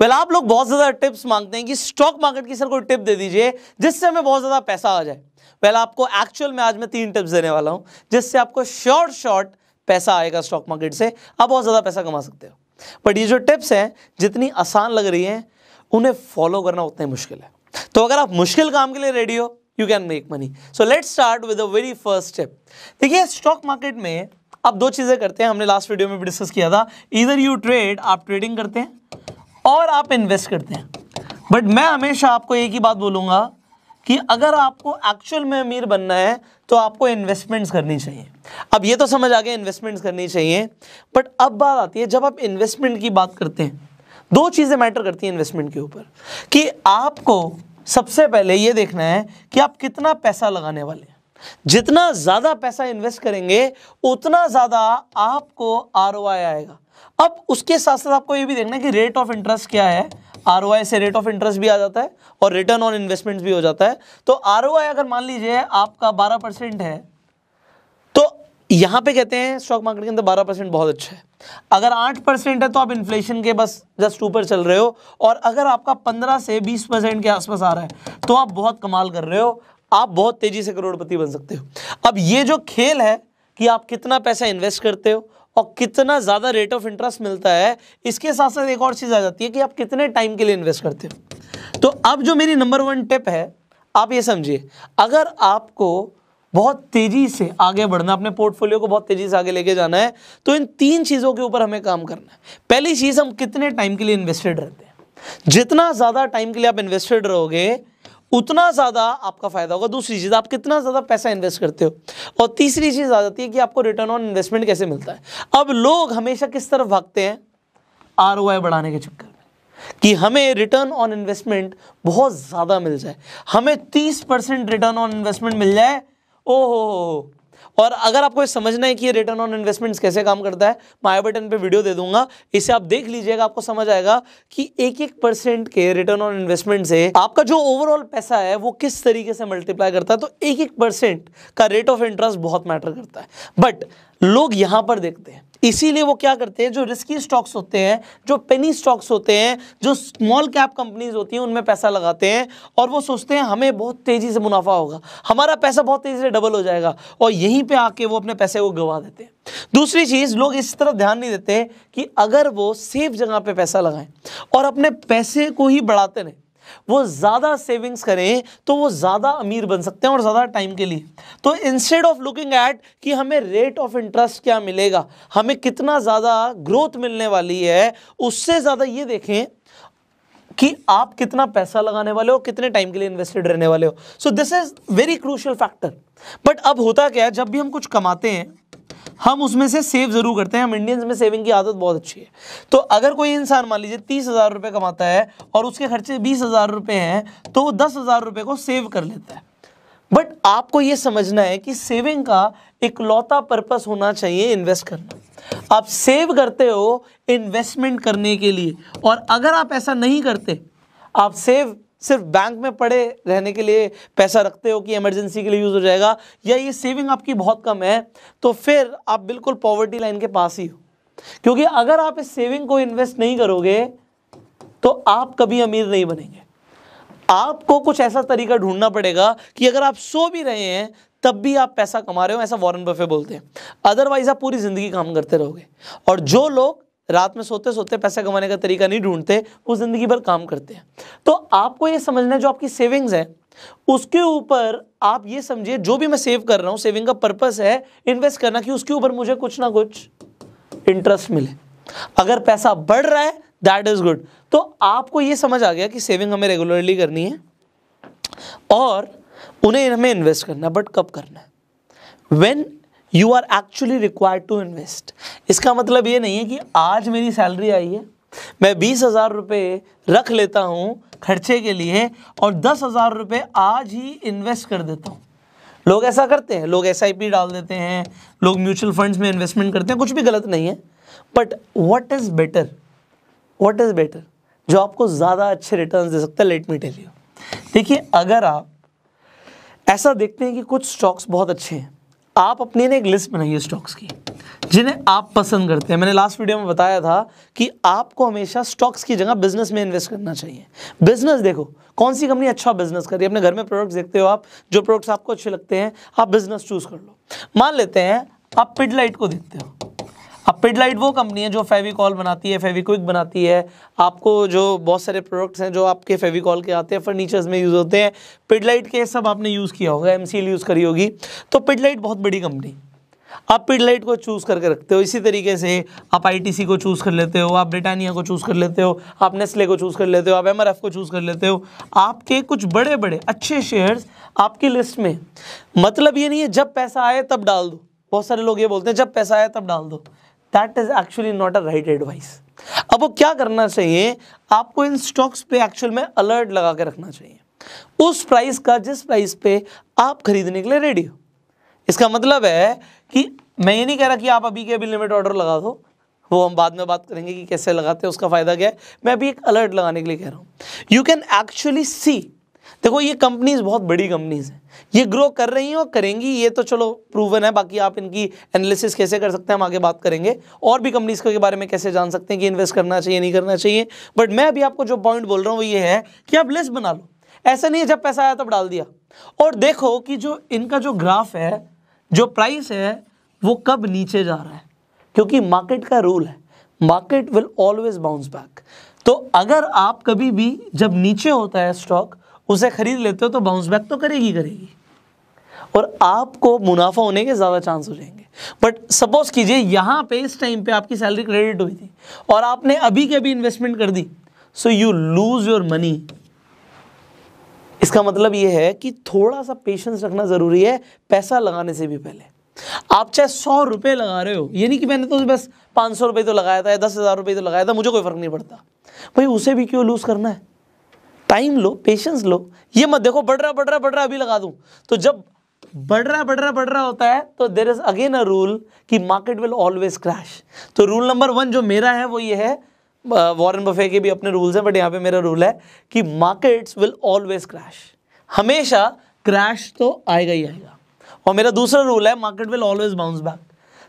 पहले आप लोग बहुत ज़्यादा टिप्स मांगते हैं कि स्टॉक मार्केट की सर कोई टिप दे दीजिए जिससे हमें बहुत ज़्यादा पैसा आ जाए पहले आपको एक्चुअल में आज मैं तीन टिप्स देने वाला हूँ जिससे आपको शॉर्ट शॉर्ट पैसा आएगा स्टॉक मार्केट से आप बहुत ज़्यादा पैसा कमा सकते हो बट ये जो टिप्स हैं जितनी आसान लग रही है उन्हें फॉलो करना उतना ही मुश्किल है तो अगर आप मुश्किल काम के लिए रेडी हो you can make money so let start with very first step देखिए स्टॉक मार्केट में आप दो चीज़ें करते हैं हमने लास्ट वीडियो में भी डिस्कस किया था इधर यू ट्रेड आप ट्रेडिंग करते हैं और आप इन्वेस्ट करते हैं बट मैं हमेशा आपको एक ही बात बोलूँगा कि अगर आपको एक्चुअल में अमीर बनना है तो आपको इन्वेस्टमेंट्स करनी चाहिए अब ये तो समझ आ गया इन्वेस्टमेंट्स करनी चाहिए बट अब बात आती है जब आप इन्वेस्टमेंट की बात करते हैं दो चीज़ें मैटर करती हैं इन्वेस्टमेंट के ऊपर कि आपको सबसे पहले ये देखना है कि आप कितना पैसा लगाने वाले हैं जितना ज़्यादा पैसा इन्वेस्ट करेंगे उतना ज़्यादा आपको आर आएगा अब उसके साथ साथ आपको ये भी देखना है कि रेट ऑफ इंटरेस्ट क्या है आर से रेट ऑफ इंटरेस्ट भी आ जाता है और रिटर्न ऑन इन्वेस्टमेंट भी हो जाता है तो आर अगर मान लीजिए आपका बारह परसेंट है तो यहां पे कहते हैं स्टॉक मार्केट के अंदर बारह परसेंट बहुत अच्छा है अगर आठ परसेंट है तो आप इन्फ्लेशन के बस जस्ट ऊपर चल रहे हो और अगर आपका पंद्रह से बीस परसेंट के आसपास आ रहा है तो आप बहुत कमाल कर रहे हो आप बहुत तेजी से करोड़पति बन सकते हो अब ये जो खेल है कि आप कितना पैसा इन्वेस्ट करते हो और कितना ज़्यादा रेट ऑफ इंटरेस्ट मिलता है इसके साथ साथ एक और चीज़ आ जाती है कि आप कितने टाइम के लिए इन्वेस्ट करते हो तो अब जो मेरी नंबर वन टिप है आप ये समझिए अगर आपको बहुत तेज़ी से आगे बढ़ना अपने पोर्टफोलियो को बहुत तेज़ी से आगे लेके जाना है तो इन तीन चीज़ों के ऊपर हमें काम करना है पहली चीज़ हम कितने टाइम के लिए इन्वेस्टेड रहते हैं जितना ज़्यादा टाइम के लिए आप इन्वेस्टेड रहोगे उतना ज़्यादा आपका फ़ायदा होगा दूसरी चीज़ आप कितना ज़्यादा पैसा इन्वेस्ट करते हो और तीसरी चीज़ आ जाती है कि आपको रिटर्न ऑन इन्वेस्टमेंट कैसे मिलता है अब लोग हमेशा किस तरफ भागते हैं आर बढ़ाने के चक्कर कि हमें रिटर्न ऑन इन्वेस्टमेंट बहुत ज़्यादा मिल जाए हमें 30 परसेंट रिटर्न ऑन इन्वेस्टमेंट मिल जाए ओहो और अगर आपको समझना है कि ये रिटर्न ऑन इन्वेस्टमेंट्स कैसे काम करता है मैं आई बटन पे वीडियो दे दूंगा इसे आप देख लीजिएगा आपको समझ आएगा कि एक एक परसेंट के रिटर्न ऑन इन्वेस्टमेंट से आपका जो ओवरऑल पैसा है वो किस तरीके से मल्टीप्लाई करता है तो एक एक परसेंट का रेट ऑफ इंटरेस्ट बहुत मैटर करता है बट लोग यहां पर देखते हैं इसीलिए वो क्या करते हैं जो रिस्की स्टॉक्स होते हैं जो पेनी स्टॉक्स होते हैं जो स्मॉल कैप कंपनीज होती हैं उनमें पैसा लगाते हैं और वो सोचते हैं हमें बहुत तेज़ी से मुनाफा होगा हमारा पैसा बहुत तेज़ी से डबल हो जाएगा और यहीं पे आके वो अपने पैसे को गंवा देते हैं दूसरी चीज़ लोग इस तरफ ध्यान नहीं देते कि अगर वो सेफ जगह पर पैसा लगाएं और अपने पैसे को ही बढ़ाते रहें वो ज़्यादा सेविंग्स करें तो वो ज़्यादा अमीर बन सकते हैं और ज़्यादा टाइम के लिए तो इंस्टेड ऑफ लुकिंग एट कि हमें रेट ऑफ इंटरेस्ट क्या मिलेगा हमें कितना ज़्यादा ग्रोथ मिलने वाली है उससे ज़्यादा ये देखें कि आप कितना पैसा लगाने वाले हो कितने टाइम के लिए इन्वेस्टेड रहने वाले हो so this is very crucial factor but अब होता क्या है जब भी हम कुछ कमाते हैं हम उसमें से सेव ज़रूर करते हैं हम इंडियंस में सेविंग की आदत बहुत अच्छी है तो अगर कोई इंसान मान लीजिए तीस हज़ार रुपये कमाता है और उसके खर्चे बीस हज़ार रुपये हैं तो वो दस हज़ार रुपये को सेव कर लेता है बट आपको ये समझना है कि सेविंग का इकलौता पर्पस होना चाहिए इन्वेस्ट करना आप सेव करते हो इन्वेस्टमेंट करने के लिए और अगर आप ऐसा नहीं करते आप सेव सिर्फ बैंक में पड़े रहने के लिए पैसा रखते हो कि इमरजेंसी के लिए यूज़ हो जाएगा या ये सेविंग आपकी बहुत कम है तो फिर आप बिल्कुल पॉवर्टी लाइन के पास ही हो क्योंकि अगर आप इस सेविंग को इन्वेस्ट नहीं करोगे तो आप कभी अमीर नहीं बनेंगे आपको कुछ ऐसा तरीका ढूंढना पड़ेगा कि अगर आप सो भी रहे हैं तब भी आप पैसा कमा रहे हो ऐसा वॉरेन बफे बोलते हैं अदरवाइज आप पूरी ज़िंदगी काम करते रहोगे और जो लोग रात में सोते सोते पैसा कमाने का तरीका नहीं ढूंढते वो ज़िंदगी भर काम करते हैं तो आपको ये समझना है जो आपकी सेविंग्स है उसके ऊपर आप ये समझिए जो भी मैं सेव कर रहा हूँ सेविंग का पर्पस है इन्वेस्ट करना कि उसके ऊपर मुझे कुछ ना कुछ इंटरेस्ट मिले अगर पैसा बढ़ रहा है दैट इज़ गुड तो आपको ये समझ आ गया कि सेविंग हमें रेगुलरली करनी है और उन्हें हमें इन्वेस्ट करना है बट कब करना है when you are actually required to invest इसका मतलब ये नहीं है कि आज मेरी सैलरी आई है मैं बीस हज़ार रुपये रख लेता हूँ खर्चे के लिए और दस हज़ार रुपये आज ही इन्वेस्ट कर देता हूँ लोग ऐसा करते हैं लोग एस डाल देते हैं लोग म्यूचुअल फंड्स में इन्वेस्टमेंट करते हैं कुछ भी गलत नहीं है but what is better what is better जो आपको ज़्यादा अच्छे रिटर्न दे सकता है लेट मी टेल यू देखिए अगर आप ऐसा देखते हैं कि कुछ स्टॉक्स बहुत अच्छे हैं आप अपने ने एक लिस्ट बनाइए स्टॉक्स की जिन्हें आप पसंद करते हैं मैंने लास्ट वीडियो में बताया था कि आपको हमेशा स्टॉक्स की जगह बिजनेस में इन्वेस्ट करना चाहिए बिजनेस देखो कौन सी कंपनी अच्छा बिजनेस कर रही है अपने घर में प्रोडक्ट्स देखते हो आप जो प्रोडक्ट्स आपको अच्छे लगते हैं आप बिजनेस चूज कर लो मान लेते हैं आप पिडलाइट को देखते हो अब पिडलाइट वो कंपनी है जो फेविकॉल बनाती है फेविक्विक बनाती है आपको जो बहुत सारे प्रोडक्ट्स हैं जो आपके फेविकॉल के आते हैं फर्नीचर्स में यूज़ होते हैं पिडलाइट के सब आपने यूज़ किया होगा एम यूज़ करी होगी तो पिडलाइट बहुत बड़ी कंपनी आप पिडलाइट को चूज़ करके रखते हो इसी तरीके से आप आईटीसी को चूज़ कर लेते हो आप ब्रिटानिया को चूज़ कर लेते हो आप नेस्ले को चूज़ कर लेते हो आप एमआरएफ को चूज़ कर लेते हो आपके कुछ बड़े बड़े अच्छे शेयर्स आपकी लिस्ट में मतलब ये नहीं है जब पैसा आए तब डाल दो बहुत सारे लोग ये बोलते हैं जब पैसा आए तब डाल दो that is actually not a right advice अब वो क्या करना चाहिए आपको इन स्टॉक्स पे एक्चुअल में अलर्ट लगा के रखना चाहिए उस प्राइस का जिस प्राइस पे आप खरीदने के लिए रेडी हो इसका मतलब है कि मैं ये नहीं कह रहा कि आप अभी के अभी लिमिट ऑर्डर लगा दो वो हम बाद में बात करेंगे कि कैसे लगाते हैं उसका फ़ायदा क्या है मैं अभी एक अलर्ट लगाने के लिए कह रहा हूँ यू कैन एक्चुअली सी देखो ये कंपनीज बहुत बड़ी कंपनीज हैं ये ग्रो कर रही हैं और करेंगी ये तो चलो प्रूवन है बाकी आप इनकी एनालिसिस कैसे कर सकते हैं हम आगे बात करेंगे और भी कंपनीज के बारे में कैसे जान सकते हैं कि इन्वेस्ट करना चाहिए नहीं करना चाहिए बट मैं अभी आपको जो पॉइंट बोल रहा हूँ वो ये है कि आप लिस्ट बना लो ऐसा नहीं है जब पैसा आया तब डाल दिया और देखो कि जो इनका जो ग्राफ है जो प्राइस है वो कब नीचे जा रहा है क्योंकि मार्केट का रूल है market will always bounce back तो अगर आप कभी भी जब नीचे होता है स्टॉक उसे खरीद लेते हो तो बाउंस बैक तो करेगी करेगी और आपको मुनाफा होने के ज़्यादा चांस हो जाएंगे बट सपोज कीजिए यहां पे इस टाइम पे आपकी सैलरी क्रेडिट हुई थी और आपने अभी के अभी इन्वेस्टमेंट कर दी so you lose your money इसका मतलब यह है कि थोड़ा सा पेशेंस रखना ज़रूरी है पैसा लगाने से भी पहले आप चाहे सौ रुपये लगा रहे हो ये नहीं कि मैंने तो बस पाँच सौ रुपए तो लगाया था या दस हज़ार रुपये तो लगाया था मुझे कोई फ़र्क नहीं पड़ता भाई उसे भी क्यों लूज़ करना है टाइम लो पेशेंस लो ये मत देखो बढ़ रहा बढ़ रहा बढ़ रहा अभी लगा दू तो जब बढ़ रहा बढ़ रहा बढ़ रहा होता है तो there is again a rule कि मार्केट विल ऑलवेज क्रैश तो रूल नंबर वन जो मेरा है वो ये है वॉरेन बफे के भी अपने रूल्स हैं बट यहाँ पे मेरा रूल है कि मार्केट्स विल ऑलवेज क्रैश हमेशा क्रैश तो आएगा ही आएगा और मेरा दूसरा रूल है market will always bounce back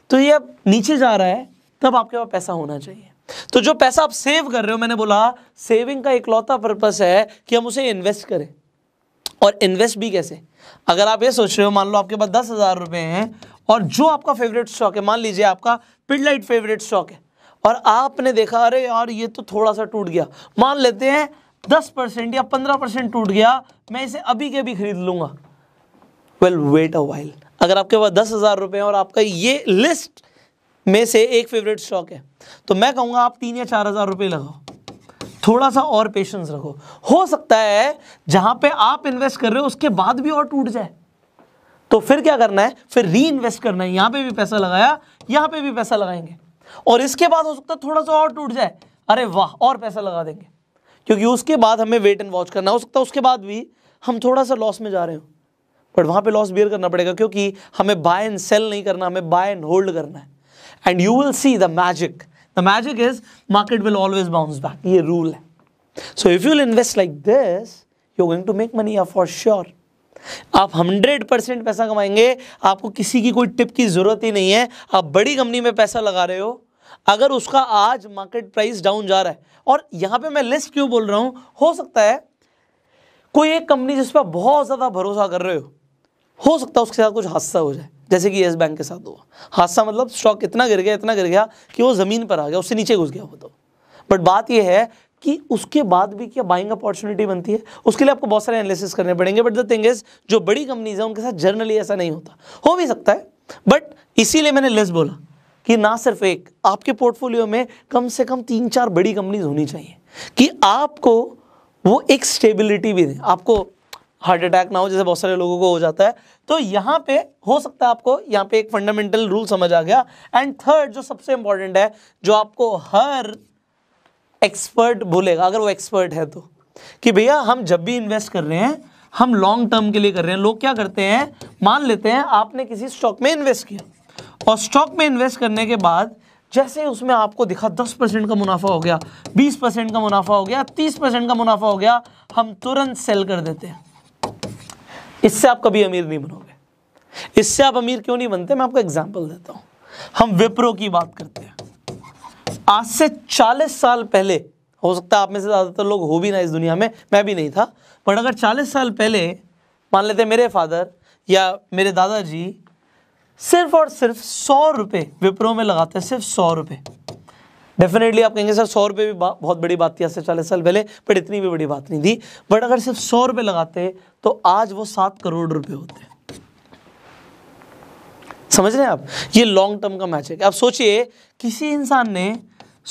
तो ये अब नीचे जा रहा है तब आपके पास पैसा होना चाहिए तो जो पैसा आप सेव कर रहे हो मैंने बोला सेविंग का इकलौता पर्पस है कि हम उसे इन्वेस्ट करें और इन्वेस्ट भी कैसे अगर आप ये सोच रहे हो मान लो आपके पास दस हज़ार रुपए हैं और जो आपका फेवरेट स्टॉक है मान लीजिए आपका पिडलाइट फेवरेट स्टॉक है और आपने देखा अरे यार ये तो थोड़ा सा टूट गया मान लेते हैं दस परसेंट या पंद्रह परसेंट टूट गया मैं इसे अभी के भी खरीद लूंगा वेल वेट अ वाइल अगर आपके पास दस हज़ार रुपए और आपका ये लिस्ट में से एक फेवरेट स्टॉक है तो मैं कहूंगा आप तीन या चार हज़ार रुपए लगाओ थोड़ा सा और पेशेंस रखो हो सकता है जहां पे आप इन्वेस्ट कर रहे हो उसके बाद भी और टूट जाए तो फिर क्या करना है फिर री इन्वेस्ट करना है यहां पर भी पैसा लगाया यहां पर भी पैसा लगाएंगे और इसके बाद हो सकता है थोड़ा सा और टूट जाए अरे वाह और पैसा लगा देंगे क्योंकि उसके बाद हमें वेट एंड वॉच करना हो सकता है उसके बाद भी हम थोड़ा सा लॉस में जा रहे हो बट वहाँ पे लॉस बियर करना पड़ेगा क्योंकि हमें बाय एंड सेल नहीं करना हमें बाय एंड होल्ड करना है and you will see the magic the magic is market will always bounce back ये रूल है so if you will invest like this you going to make money for sure आप 100 percent पैसा कमाएंगे आपको किसी की कोई टिप की ज़रूरत ही नहीं है आप बड़ी कंपनी में पैसा लगा रहे हो अगर उसका आज मार्केट प्राइस डाउन जा रहा है और यहां पे मैं लिस्ट क्यों बोल रहा हूं हो सकता है कोई एक कंपनी जिस पर बहुत ज़्यादा भरोसा कर रहे हो हो सकता है उसके साथ कुछ हादसा हो जाए जैसे कि येस बैंक के साथ हुआ हादसा मतलब स्टॉक इतना गिर गया इतना गिर गया कि वो ज़मीन पर आ गया उससे नीचे घुस गया वो तो बट बात यह है कि उसके बाद भी क्या बाइंग अपॉर्चुनिटी बनती है उसके लिए आपको बहुत सारे एनालिसिस करने पड़ेंगे बट द थिंग इज जो बड़ी कंपनीज है उनके साथ जर्नली ऐसा नहीं होता हो भी सकता है बट इसीलिए मैंने लेस बोला कि ना सिर्फ एक आपके पोर्टफोलियो में कम से कम तीन चार बड़ी कंपनीज होनी चाहिए कि आपको वो एक स्टेबिलिटी भी दें आपको हार्ट अटैक ना हो जैसे बहुत सारे लोगों को हो जाता है तो यहाँ पे हो सकता है आपको यहाँ पे एक फंडामेंटल रूल समझ आ गया एंड थर्ड जो सबसे इंपॉर्टेंट है जो आपको हर एक्सपर्ट बोलेगा अगर वो एक्सपर्ट है तो कि भैया हम जब भी इन्वेस्ट कर रहे हैं हम लॉन्ग टर्म के लिए कर रहे हैं लोग क्या करते हैं मान लेते हैं आपने किसी स्टॉक में इन्वेस्ट किया और स्टॉक में इन्वेस्ट करने के बाद जैसे उसमें आपको दिखा दस परसेंट का मुनाफा हो गया बीस परसेंट का मुनाफा हो गया तीस परसेंट का मुनाफा हो गया हम तुरंत सेल कर देते हैं इससे आप कभी अमीर नहीं बनोगे इससे आप अमीर क्यों नहीं बनते मैं आपको एग्जाम्पल देता हूँ हम विप्रो की बात करते हैं आज से चालीस साल पहले हो सकता है आप में से ज़्यादातर लोग हो भी ना इस दुनिया में मैं भी नहीं था बट अगर चालीस साल पहले मान लेते मेरे फादर या मेरे दादाजी सिर्फ और सिर्फ सौ रुपए विप्रो में लगाते हैं सिर्फ सौ रुपए डेफिनेटली आप कहेंगे सर सौ रुपए भी बहुत बड़ी बात थी आज से चालीस साल पहले बट इतनी भी बड़ी बात नहीं थी बट अगर सिर्फ सौ रुपए लगाते तो आज वो सात करोड़ रुपए होते समझ रहे हैं आप ये लॉन्ग टर्म का मैच है आप सोचिए किसी इंसान ने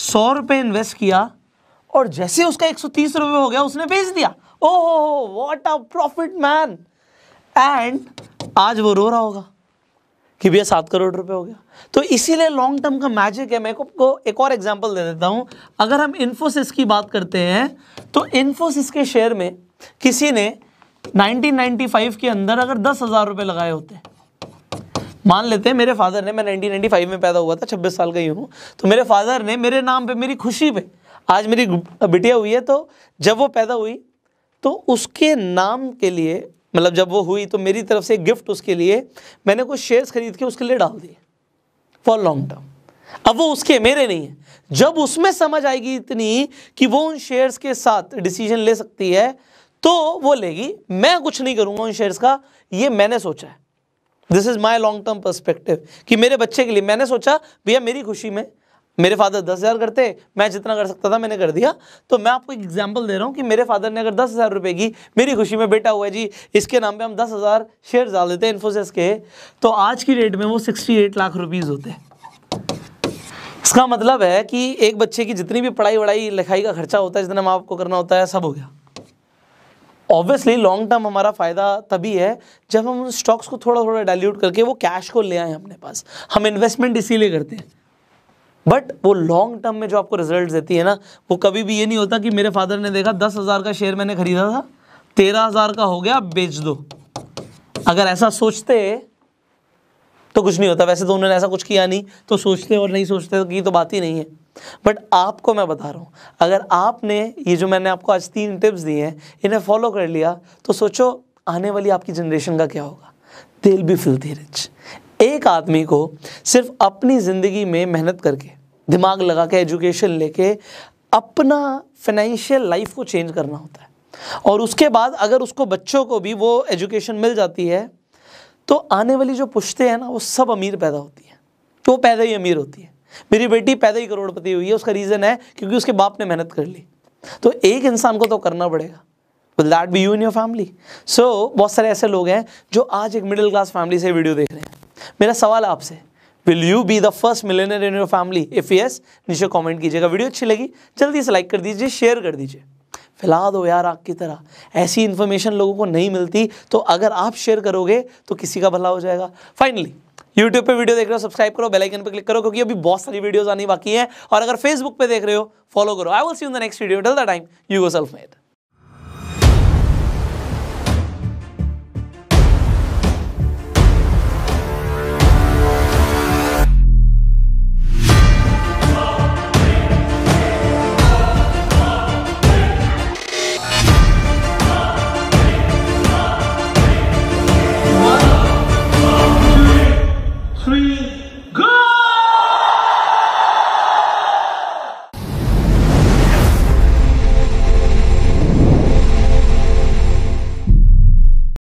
सौ रुपए इन्वेस्ट किया और जैसे उसका एक सौ तीस रुपए हो गया उसने बेच दिया ओहो what a profit man and आज वो रो रहा होगा कि भैया सात करोड़ रुपए हो गया तो इसीलिए लॉन्ग टर्म का मैजिक है मैं आपको एक और एग्जांपल दे देता हूँ अगर हम इन्फोसिस की बात करते हैं तो इन्फोसिस के शेयर में किसी ने 1995 के अंदर अगर दस हज़ार रुपये लगाए होते हैं मान लेते हैं मेरे फादर ने मैं 1995 में पैदा हुआ था छब्बीस साल का ही हूँ तो मेरे फादर ने मेरे नाम पर मेरी खुशी पे आज मेरी बिटिया हुई है तो जब वो पैदा हुई तो उसके नाम के लिए मतलब जब वो हुई तो मेरी तरफ से गिफ्ट उसके लिए मैंने कुछ शेयर्स खरीद के उसके लिए डाल दिए फॉर लॉन्ग टर्म अब वो उसके मेरे नहीं है जब उसमें समझ आएगी इतनी कि वो उन शेयर्स के साथ डिसीजन ले सकती है तो वो लेगी मैं कुछ नहीं करूंगा उन शेयर्स का ये मैंने सोचा है this is my long term perspective कि मेरे बच्चे के लिए मैंने सोचा भैया मेरी खुशी में मेरे फादर दस हज़ार करते मैं जितना कर सकता था मैंने कर दिया तो मैं आपको एग्जाम्पल दे रहा हूँ कि मेरे फादर ने अगर दस हज़ार रुपये की मेरी खुशी में बेटा हुआ जी इसके नाम पर हम दस हज़ार शेयर डाल देते हैं इन्फोसिस के तो आज की डेट में वो सिक्सटी एट लाख रुपीज़ होते हैं इसका मतलब है कि एक बच्चे की जितनी भी पढ़ाई वढ़ाई लिखाई का खर्चा होता है जितना माँ आपको करना होता है सब हो गया ऑब्वियसली लॉन्ग टर्म हमारा फ़ायदा तभी है जब हम उन स्टॉक्स को थोड़ा थोड़ा डाइल्यूट करके वो कैश को ले आए अपने पास हम इन्वेस्टमेंट इसीलिए करते हैं बट वो लॉन्ग टर्म में जो आपको रिजल्ट देती है ना वो कभी भी ये नहीं होता कि मेरे फादर ने देखा दस हज़ार का शेयर मैंने खरीदा था तेरह हज़ार का हो गया आप बेच दो अगर ऐसा सोचते तो कुछ नहीं होता वैसे तो उन्होंने ऐसा कुछ किया नहीं तो सोचते और नहीं सोचते की तो, तो बात ही नहीं है बट आपको मैं बता रहा हूँ अगर आपने ये जो मैंने आपको आज तीन टिप्स दिए हैं इन्हें फॉलो कर लिया तो सोचो आने वाली आपकी जनरेशन का क्या होगा they will be filthy rich एक आदमी को सिर्फ अपनी ज़िंदगी में मेहनत करके दिमाग लगा के एजुकेशन लेके अपना फाइनेंशियल लाइफ को चेंज करना होता है और उसके बाद अगर उसको बच्चों को भी वो एजुकेशन मिल जाती है तो आने वाली जो पुश्ते हैं ना वो सब अमीर पैदा होती है तो वो पैदा ही अमीर होती है मेरी बेटी पैदा ही करोड़पति हुई है उसका रीज़न है क्योंकि उसके बाप ने मेहनत कर ली तो एक इंसान को तो करना पड़ेगा will that be you in your family so बहुत सारे ऐसे लोग हैं जो आज एक मिडिल क्लास फैमिली से वीडियो देख रहे हैं मेरा सवाल आपसे will you be the first millionaire in your family if yes नीचे कमेंट कीजिएगा वीडियो अच्छी लगी जल्दी से लाइक कर दीजिए शेयर कर दीजिए फैला दो तो यार आग की तरह ऐसी इन्फॉर्मेशन लोगों को नहीं मिलती तो अगर आप शेयर करोगे तो किसी का भला हो जाएगा फाइनली यूट्यूब पे वीडियो देख रहे हो सब्सक्राइब करो बेल आइकन पे क्लिक करो क्योंकि अभी बहुत सारी वीडियोस आनी बाकी हैं और अगर फेसबुक पे देख रहे हो फॉलो करो I will see in the next video till the time you go self made